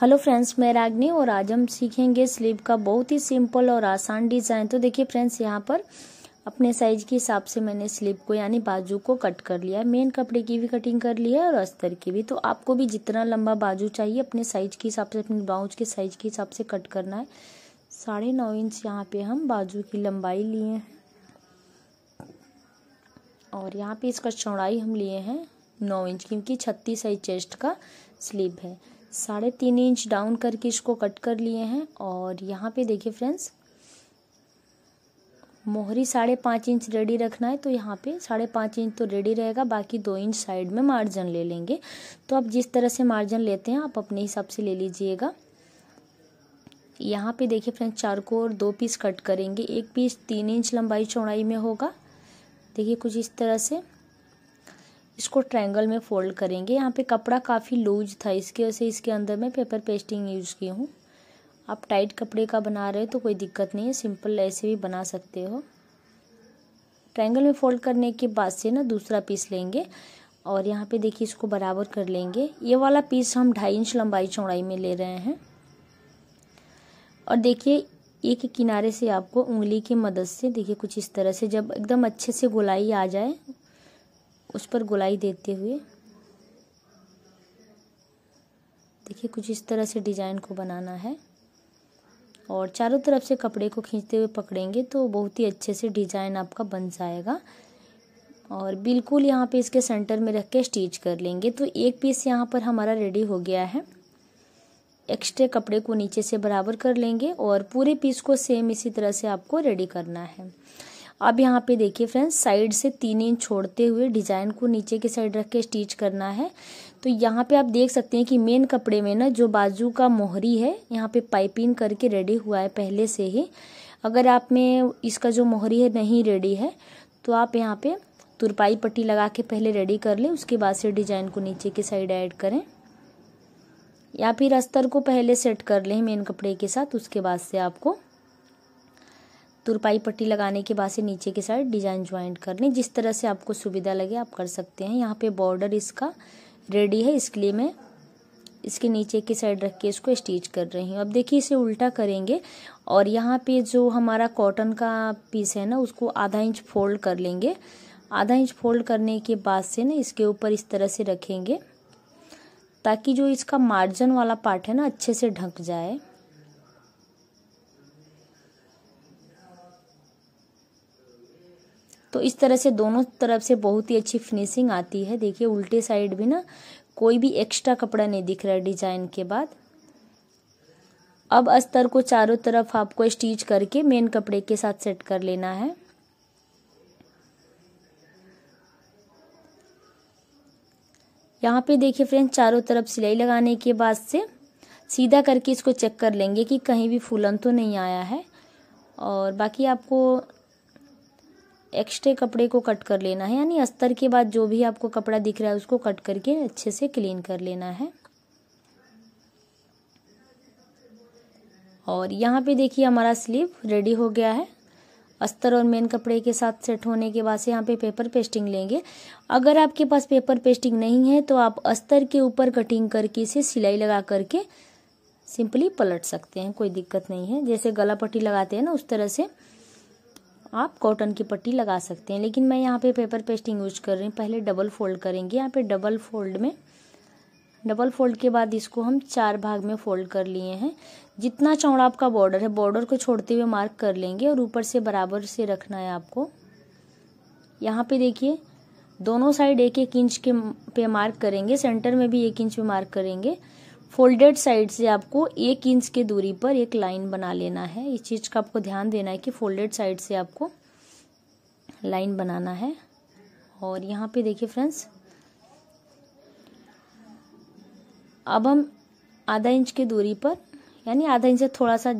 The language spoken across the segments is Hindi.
हेलो फ्रेंड्स मैं रागनी और आज हम सीखेंगे स्लीव का बहुत ही सिंपल और आसान डिज़ाइन तो देखिए फ्रेंड्स यहाँ पर अपने साइज के हिसाब से मैंने स्लीव को यानी बाजू को कट कर लिया है मेन कपड़े की भी कटिंग कर ली है और अस्तर की भी तो आपको भी जितना लंबा बाजू चाहिए अपने साइज के हिसाब से अपने ब्लाउज के साइज के हिसाब से कट करना है साढ़े नौ इंच यहाँ पे हम बाजू की लंबाई लिए हैं और यहाँ पे इसका चौड़ाई हम लिए हैं नौ इंच क्योंकि छत्तीस साइज चेस्ट का स्लीव है साढ़े तीन इंच डाउन करके इसको कट कर लिए हैं और यहाँ पे देखिए फ्रेंड्स मोहरी साढ़े पाँच इंच रेडी रखना है तो यहाँ पे साढ़े पाँच इंच तो रेडी रहेगा बाकी दो इंच साइड में मार्जिन ले लेंगे तो आप जिस तरह से मार्जिन लेते हैं आप अपने हिसाब से ले लीजिएगा यहाँ पे देखिए फ्रेंड्स चार को और दो पीस कट करेंगे एक पीस तीन इंच लंबाई चौड़ाई में होगा देखिए कुछ इस तरह से इसको ट्रायंगल में फोल्ड करेंगे यहाँ पे कपड़ा काफ़ी लूज था इसके वजह से इसके अंदर मैं पेपर पेस्टिंग यूज़ की हूँ आप टाइट कपड़े का बना रहे हो तो कोई दिक्कत नहीं है सिंपल ऐसे भी बना सकते हो ट्रायंगल में फोल्ड करने के बाद से ना दूसरा पीस लेंगे और यहाँ पे देखिए इसको बराबर कर लेंगे ये वाला पीस हम ढाई इंच लंबाई चौड़ाई में ले रहे हैं और देखिए एक किनारे से आपको उंगली की मदद से देखिए कुछ इस तरह से जब एकदम अच्छे से गोलाई आ जाए उस पर गोलाई देते हुए देखिए कुछ इस तरह से डिज़ाइन को बनाना है और चारों तरफ से कपड़े को खींचते हुए पकड़ेंगे तो बहुत ही अच्छे से डिज़ाइन आपका बन जाएगा और बिल्कुल यहाँ पे इसके सेंटर में रख के स्टिच कर लेंगे तो एक पीस यहाँ पर हमारा रेडी हो गया है एक्स्ट्रा कपड़े को नीचे से बराबर कर लेंगे और पूरे पीस को सेम इसी तरह से आपको रेडी करना है अब यहाँ पे देखिए फ्रेंड्स साइड से तीन इंच छोड़ते हुए डिजाइन को नीचे के साइड रख के स्टिच करना है तो यहाँ पे आप देख सकते हैं कि मेन कपड़े में ना जो बाजू का मोहरी है यहाँ पे पाइपिंग करके रेडी हुआ है पहले से ही अगर आप में इसका जो मोहरी है नहीं रेडी है तो आप यहाँ पे तुरपाई पट्टी लगा के पहले रेडी कर लें उसके बाद से डिजाइन को नीचे के साइड ऐड करें या फिर अस्तर को पहले सेट कर लें मेन कपड़े के साथ उसके बाद से आपको तुरपाई पट्टी लगाने के बाद से नीचे के साइड डिजाइन ज्वाइंट कर लें जिस तरह से आपको सुविधा लगे आप कर सकते हैं यहाँ पे बॉर्डर इसका रेडी है इसके लिए मैं इसके नीचे की साइड रख के इसको स्टिच कर रही हूँ अब देखिए इसे उल्टा करेंगे और यहाँ पे जो हमारा कॉटन का पीस है ना उसको आधा इंच फोल्ड कर लेंगे आधा इंच फोल्ड करने के बाद से ना इसके ऊपर इस तरह से रखेंगे ताकि जो इसका मार्जिन वाला पार्ट है ना अच्छे से ढक जाए तो इस तरह से दोनों तरफ से बहुत ही अच्छी फिनिशिंग आती है देखिए उल्टे साइड भी ना कोई भी एक्स्ट्रा कपड़ा नहीं दिख रहा है डिजाइन के बाद अब अस्तर को चारों तरफ आपको स्टिच करके मेन कपड़े के साथ सेट कर लेना है यहाँ पे देखिए फ्रेंड्स चारों तरफ सिलाई लगाने के बाद से सीधा करके इसको चेक कर लेंगे कि कहीं भी फूलन तो नहीं आया है और बाकी आपको एक्स्ट्रे कपड़े को कट कर लेना है यानी अस्तर के बाद जो भी आपको कपड़ा दिख रहा है उसको कट करके अच्छे से क्लीन कर लेना है और यहाँ पे देखिए हमारा स्लीव रेडी हो गया है अस्तर और मेन कपड़े के साथ सेट होने के बाद से यहाँ पे पेपर पेस्टिंग लेंगे अगर आपके पास पेपर पेस्टिंग नहीं है तो आप अस्तर के ऊपर कटिंग करके इसे सिलाई लगा करके सिंपली पलट सकते हैं कोई दिक्कत नहीं है जैसे गला पट्टी लगाते हैं ना उस तरह से आप कॉटन की पट्टी लगा सकते हैं लेकिन मैं यहाँ पे पेपर पेस्टिंग यूज कर रही हूँ पहले डबल फोल्ड करेंगे यहाँ पे डबल फोल्ड में डबल फोल्ड के बाद इसको हम चार भाग में फोल्ड कर लिए हैं जितना चौड़ा आपका बॉर्डर है बॉर्डर को छोड़ते हुए मार्क कर लेंगे और ऊपर से बराबर से रखना है आपको यहाँ पे देखिए दोनों साइड एक एक इंच के पे मार्क करेंगे सेंटर में भी एक इंच पे मार्क करेंगे फोल्डेड साइड से आपको एक इंच के दूरी पर एक लाइन बना लेना है इस चीज़ का आपको ध्यान देना है कि फोल्डेड साइड से आपको लाइन बनाना है और यहाँ पे देखिए फ्रेंड्स अब हम आधा इंच की दूरी पर यानी आधा इंच से थोड़ा सा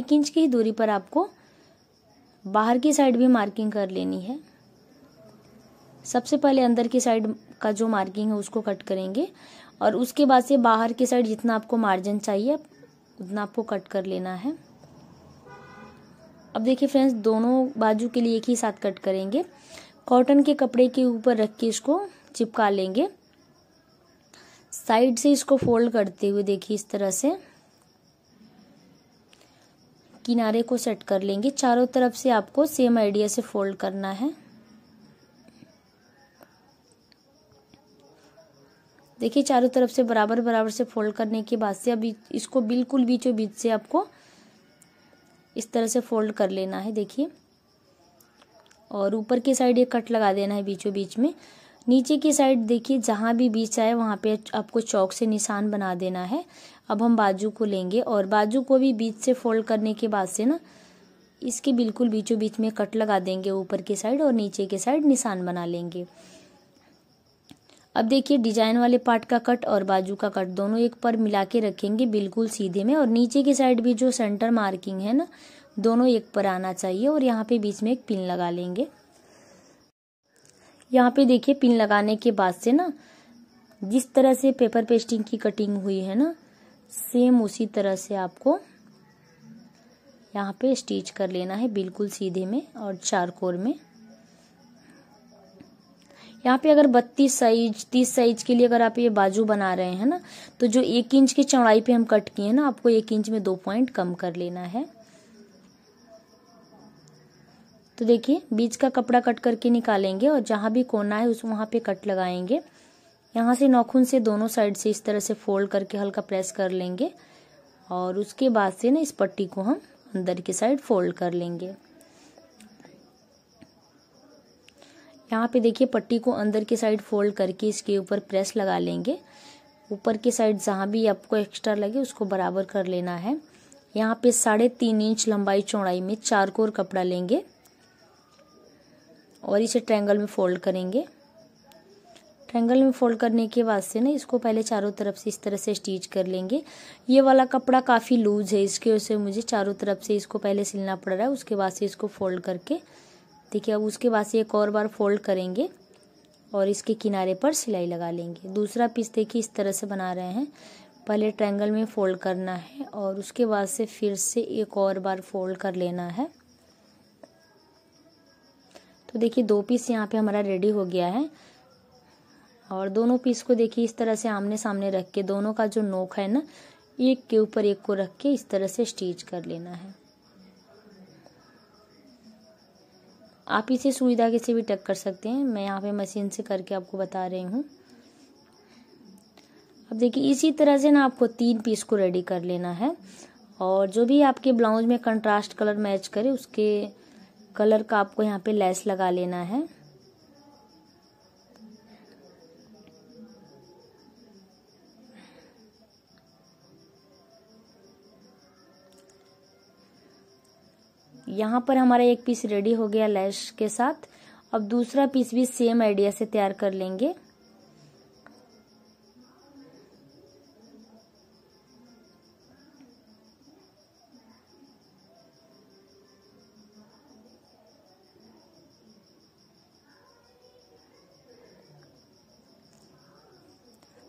एक इंच की ही दूरी पर आपको बाहर की साइड भी मार्किंग कर लेनी है सबसे पहले अंदर की साइड का जो मार्किंग है उसको कट करेंगे और उसके बाद से बाहर की साइड जितना आपको मार्जिन चाहिए उतना आपको कट कर लेना है अब देखिए फ्रेंड्स दोनों बाजू के लिए एक ही साथ कट करेंगे कॉटन के कपड़े के ऊपर रख के इसको चिपका लेंगे साइड से इसको फोल्ड करते हुए देखिए इस तरह से किनारे को सेट कर लेंगे चारों तरफ से आपको सेम आइडिया से फोल्ड करना है देखिए चारों तरफ से बराबर बराबर से फोल्ड करने के बाद से अब इसको बिल्कुल बीचों बीच से आपको इस तरह से फोल्ड कर लेना है देखिए और ऊपर की साइड ये कट लगा देना है बीचों बीच में नीचे की साइड देखिए जहाँ भी बीच आए वहाँ पे आपको चौक से निशान बना देना है अब हम बाजू को लेंगे और बाजू को भी बीच से फोल्ड करने के बाद से ना इसके बिल्कुल बीचों बीच में कट लगा देंगे ऊपर की साइड और नीचे के साइड निशान बना लेंगे अब देखिए डिजाइन वाले पार्ट का कट और बाजू का कट दोनों एक पर मिला के रखेंगे बिल्कुल सीधे में और नीचे की साइड भी जो सेंटर मार्किंग है ना दोनों एक पर आना चाहिए और यहाँ पे बीच में एक पिन लगा लेंगे यहाँ पे देखिए पिन लगाने के बाद से ना जिस तरह से पेपर पेस्टिंग की कटिंग हुई है ना सेम उसी तरह से आपको यहाँ पे स्टिच कर लेना है बिल्कुल सीधे में और चार कोर में यहाँ पे अगर बत्तीस साइज तीस साइज के लिए अगर आप ये बाजू बना रहे हैं ना तो जो एक इंच की चौड़ाई पे हम कट किए हैं ना आपको एक इंच में दो पॉइंट कम कर लेना है तो देखिए बीच का कपड़ा कट करके निकालेंगे और जहां भी कोना है उस वहां पे कट लगाएंगे यहां से नाखून से दोनों साइड से इस तरह से फोल्ड करके हल्का प्रेस कर लेंगे और उसके बाद से ना इस पट्टी को हम अंदर की साइड फोल्ड कर लेंगे यहाँ पे देखिए पट्टी को अंदर की साइड फोल्ड करके इसके ऊपर प्रेस लगा लेंगे ऊपर की साइड जहाँ भी आपको एक्स्ट्रा लगे उसको बराबर कर लेना है यहाँ पे साढ़े तीन इंच लंबाई चौड़ाई में चार कोर कपड़ा लेंगे और इसे ट्रैंगल में फोल्ड करेंगे ट्रैंगल में फोल्ड करने के बाद से ना इसको पहले चारों तरफ से इस तरह से स्टिच कर लेंगे ये वाला कपड़ा काफ़ी लूज है इसके वजह से मुझे चारों तरफ से इसको पहले सिलना पड़ रहा है उसके बाद से इसको फोल्ड करके देखिए अब उसके बाद से एक और बार फोल्ड करेंगे और इसके किनारे पर सिलाई लगा लेंगे दूसरा पीस देखिए इस तरह से बना रहे हैं पहले ट्रायंगल में फोल्ड करना है और उसके बाद से फिर से एक और बार फोल्ड कर लेना है तो देखिए दो पीस यहाँ पे हमारा रेडी हो गया है और दोनों पीस को देखिए इस तरह से आमने सामने रख के दोनों का जो नोक है ना एक के ऊपर एक को रख के इस तरह से स्टिच कर लेना है आप इसे सुई धागे से भी टक कर सकते हैं मैं यहाँ पे मशीन से करके आपको बता रही हूँ अब देखिए इसी तरह से ना आपको तीन पीस को रेडी कर लेना है और जो भी आपके ब्लाउज में कंट्रास्ट कलर मैच करे उसके कलर का आपको यहाँ पे लेस लगा लेना है यहाँ पर हमारा एक पीस रेडी हो गया लैश के साथ अब दूसरा पीस भी सेम आइडिया से तैयार कर लेंगे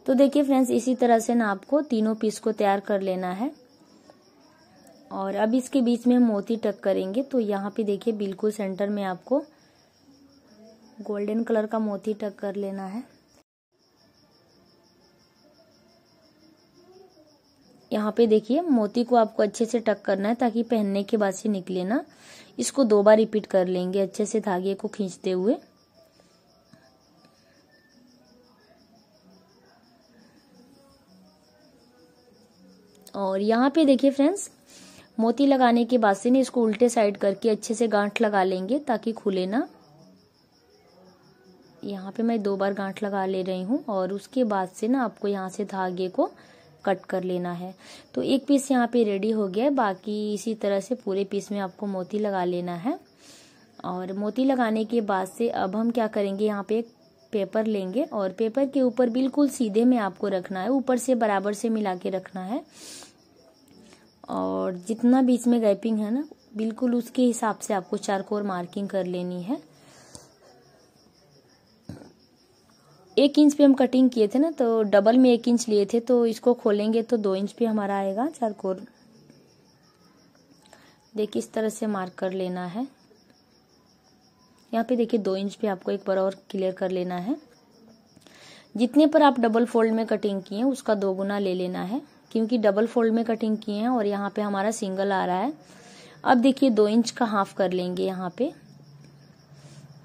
तो देखिए फ्रेंड्स इसी तरह से ना आपको तीनों पीस को तैयार कर लेना है और अब इसके बीच में हम मोती टक करेंगे तो यहाँ पे देखिए बिल्कुल सेंटर में आपको गोल्डन कलर का मोती टक कर लेना है यहाँ पे देखिए मोती को आपको अच्छे से टक करना है ताकि पहनने के बाद से निकले ना इसको दो बार रिपीट कर लेंगे अच्छे से धागे को खींचते हुए और यहाँ पे देखिए फ्रेंड्स मोती लगाने के बाद से ना इसको उल्टे साइड करके अच्छे से गांठ लगा लेंगे ताकि खुले ना यहाँ पे मैं दो बार गांठ लगा ले रही हूँ और उसके बाद से ना आपको यहाँ से धागे को कट कर लेना है तो एक पीस यहाँ पे रेडी हो गया है बाकी इसी तरह से पूरे पीस में आपको मोती लगा लेना है और मोती लगाने के बाद से अब हम क्या करेंगे यहाँ पे एक पेपर लेंगे और पेपर के ऊपर बिल्कुल सीधे में आपको रखना है ऊपर से बराबर से मिला के रखना है और जितना बीच में गैपिंग है ना बिल्कुल उसके हिसाब से आपको चार कोर मार्किंग कर लेनी है एक इंच पे हम कटिंग किए थे ना तो डबल में एक इंच लिए थे तो इसको खोलेंगे तो दो इंच पे हमारा आएगा चार कोर देखिए इस तरह से मार्क कर लेना है यहाँ पे देखिए दो इंच पे आपको एक बार और क्लियर कर लेना है जितने पर आप डबल फोल्ड में कटिंग किए उसका दो गुना ले लेना है क्योंकि डबल फोल्ड में कटिंग किए हैं और यहाँ पे हमारा सिंगल आ रहा है अब देखिए दो इंच का हाफ कर लेंगे यहाँ पे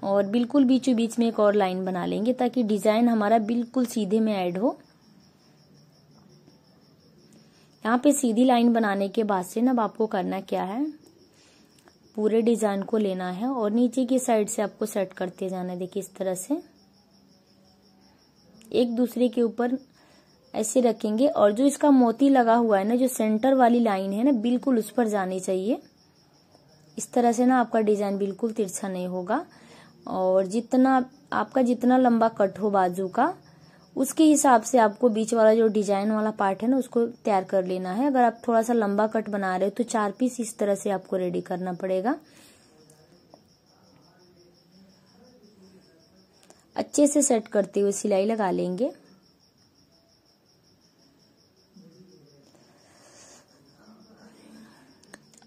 और बिल्कुल बीचों बीच में एक और लाइन बना लेंगे ताकि डिजाइन हमारा बिल्कुल सीधे में ऐड हो यहाँ पे सीधी लाइन बनाने के बाद से ना अब आपको करना क्या है पूरे डिजाइन को लेना है और नीचे की साइड से आपको सेट करते जाना है देखिए इस तरह से एक दूसरे के ऊपर ऐसे रखेंगे और जो इसका मोती लगा हुआ है ना जो सेंटर वाली लाइन है ना बिल्कुल उस पर जानी चाहिए इस तरह से ना आपका डिजाइन बिल्कुल तिरछा नहीं होगा और जितना आपका जितना लंबा कट हो बाजू का उसके हिसाब से आपको बीच वाला जो डिजाइन वाला पार्ट है ना उसको तैयार कर लेना है अगर आप थोड़ा सा लंबा कट बना रहे हो तो चार पीस इस तरह से आपको रेडी करना पड़ेगा अच्छे से सेट करते हुए सिलाई लगा लेंगे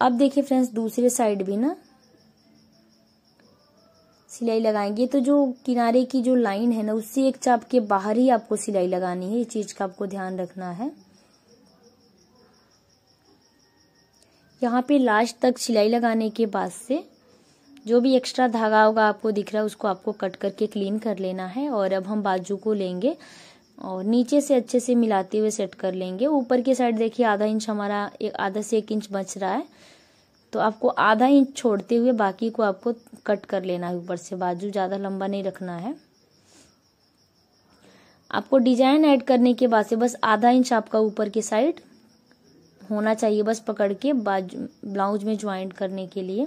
अब देखिए फ्रेंड्स दूसरे साइड भी ना सिलाई लगाएंगे तो जो किनारे की जो लाइन है ना उससे एक चाप के बाहर ही आपको सिलाई लगानी है ये चीज़ का आपको ध्यान रखना है यहाँ पे लास्ट तक सिलाई लगाने के बाद से जो भी एक्स्ट्रा धागा होगा आपको दिख रहा है उसको आपको कट करके क्लीन कर लेना है और अब हम बाजू को लेंगे और नीचे से अच्छे से मिलाते हुए सेट कर लेंगे ऊपर के साइड देखिए आधा इंच हमारा एक आधा से एक इंच बच रहा है तो आपको आधा इंच छोड़ते हुए बाकी को आपको कट कर लेना है ऊपर से बाजू ज़्यादा लंबा नहीं रखना है आपको डिजाइन ऐड करने के बाद से बस आधा इंच आपका ऊपर की साइड होना चाहिए बस पकड़ के बाजू ब्लाउज में ज्वाइंट करने के लिए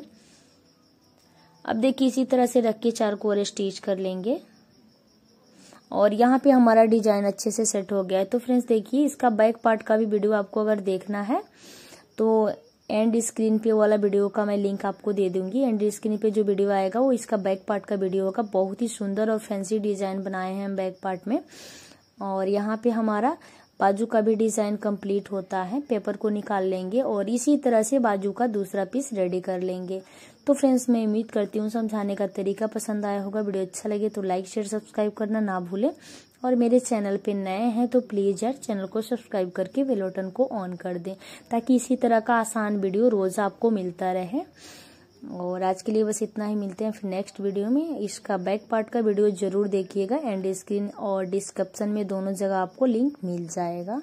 अब देखिए इसी तरह से रख के चार कोरे स्टिच कर लेंगे और यहाँ पे हमारा डिजाइन अच्छे से सेट हो गया है तो फ्रेंड्स देखिए इसका बैक पार्ट का भी वीडियो आपको अगर देखना है तो एंड स्क्रीन पे वाला वीडियो का मैं लिंक आपको दे दूंगी एंड स्क्रीन पे जो वीडियो आएगा वो इसका बैक पार्ट का वीडियो होगा बहुत ही सुंदर और फैंसी डिजाइन बनाए हैं हम बैक पार्ट में और यहाँ पे हमारा बाजू का भी डिजाइन कंप्लीट होता है पेपर को निकाल लेंगे और इसी तरह से बाजू का दूसरा पीस रेडी कर लेंगे तो फ्रेंड्स मैं उम्मीद करती हूँ समझाने का तरीका पसंद आया होगा वीडियो अच्छा लगे तो लाइक शेयर सब्सक्राइब करना ना भूले और मेरे चैनल पे नए हैं तो प्लीज़ यार चैनल को सब्सक्राइब करके बेलोटन को ऑन कर दें ताकि इसी तरह का आसान वीडियो रोज़ आपको मिलता रहे और आज के लिए बस इतना ही मिलते हैं फिर नेक्स्ट वीडियो में इसका बैक पार्ट का वीडियो जरूर देखिएगा एंड स्क्रीन और डिस्क्रिप्शन में दोनों जगह आपको लिंक मिल जाएगा